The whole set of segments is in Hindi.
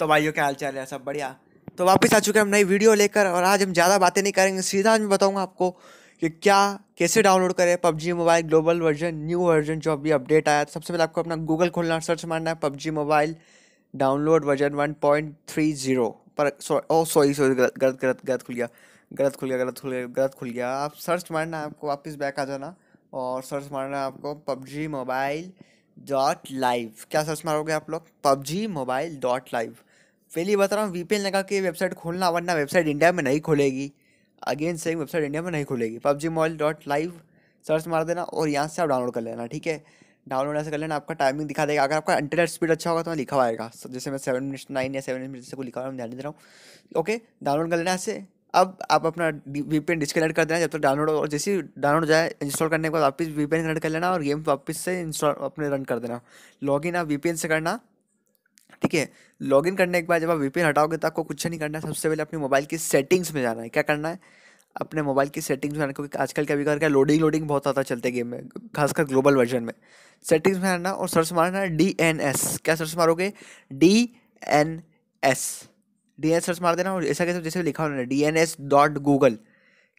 तो भाइयों क्या हाल चाल है सब बढ़िया तो वापस आ चुके हैं हम नई वीडियो लेकर और आज हम ज़्यादा बातें नहीं करेंगे सीधा मैं बताऊँगा आपको कि क्या कैसे डाउनलोड करें PUBG mobile global version new version जो अभी अपडेट आया तो सबसे पहले आपको अपना गूगल खोलना सर्च मारना है PUBG mobile download version one point three zero पर ओ सॉरी सॉरी गलत गलत गलत खुल गया गलत खुल गया गलत खुल गया गलत खुल गया आप सर्च मारना है आपको वापस बैक आ जाना और सर्च मारना है आपको पबजी मोबाइल डॉट लाइव क्या सर्च मारोगे आप लोग पबजी मोबाइल डॉट लाइव पहले बता रहा तो हूँ वीपीएन लगा के वेबसाइट खोलना वरना वेबसाइट इंडिया में नहीं खोलेगी अगेन सेम वेबसाइट इंडिया में नहीं खुलेगी PUBG mobile dot live search मार देना और यहाँ से आप डाउनलोड कर लेना ठीक है डाउनलोड ऐसे कर लेना आपका टाइमिंग दिखा देगा अगर आपका इंटरनेट स्पीड अच्छा होगा तो लिखा आएगा जैसे मैं सेवन मिनट नाइन या सेवन मिनट से को लिखा हुआ ध्यान दे रहा हूँ ओके डाउनलोड कर लेना ऐसे अब आप अपना वीपीएन डिस्कनेक्ट कर देना जब तक तो डाउनलोड और जैसे डाउनलोड जाए इंस्टॉल करने के बाद वापस वीपीएन कनेक्ट कर लेना और गेम वापस से इंस्टॉल अपने रन कर देना लॉगिन आप वीपीएन से करना ठीक है लॉगिन करने के बाद जब आप वीपीएन हटाओगे तो आपको कुछ नहीं करना है सबसे पहले अपने मोबाइल की सेटिंग्स में जाना है क्या करना है अपने मोबाइल की सेटिंग्स में आना क्योंकि आजकल क्या भी कर क्या लोडिंग लोडिंग बहुत आता चलते गेम में खासकर ग्लोबल वर्जन में सेटिंग्स में आना और सर्च मारना है डी एन एस क्या सर्च मारोगे D N S D N S search मार देना और ऐसा कैसे जैसे लिखा होना D N S dot Google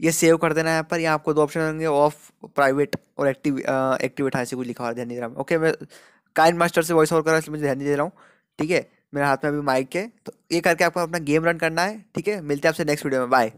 ये सेव कर देना है पर यहाँ आपको दो ऑप्शन होंगे ऑफ प्राइवेट और एक्टिव एक्टिवेट हाँ ऐसे कुछ लिखा हुआ ध्यान दे रहा हूँ ओके मैं काइन मास्टर से वॉइस ओवर कर रहा इसलिए मुझे ध्यान नहीं दे रहा हूँ ठीक है मेरे हाथ में अभी माइक है तो ये करके आपको अपना गेम रन करना है ठीक है मिलते हैं आपसे नेक्स्ट वीडियो में बाय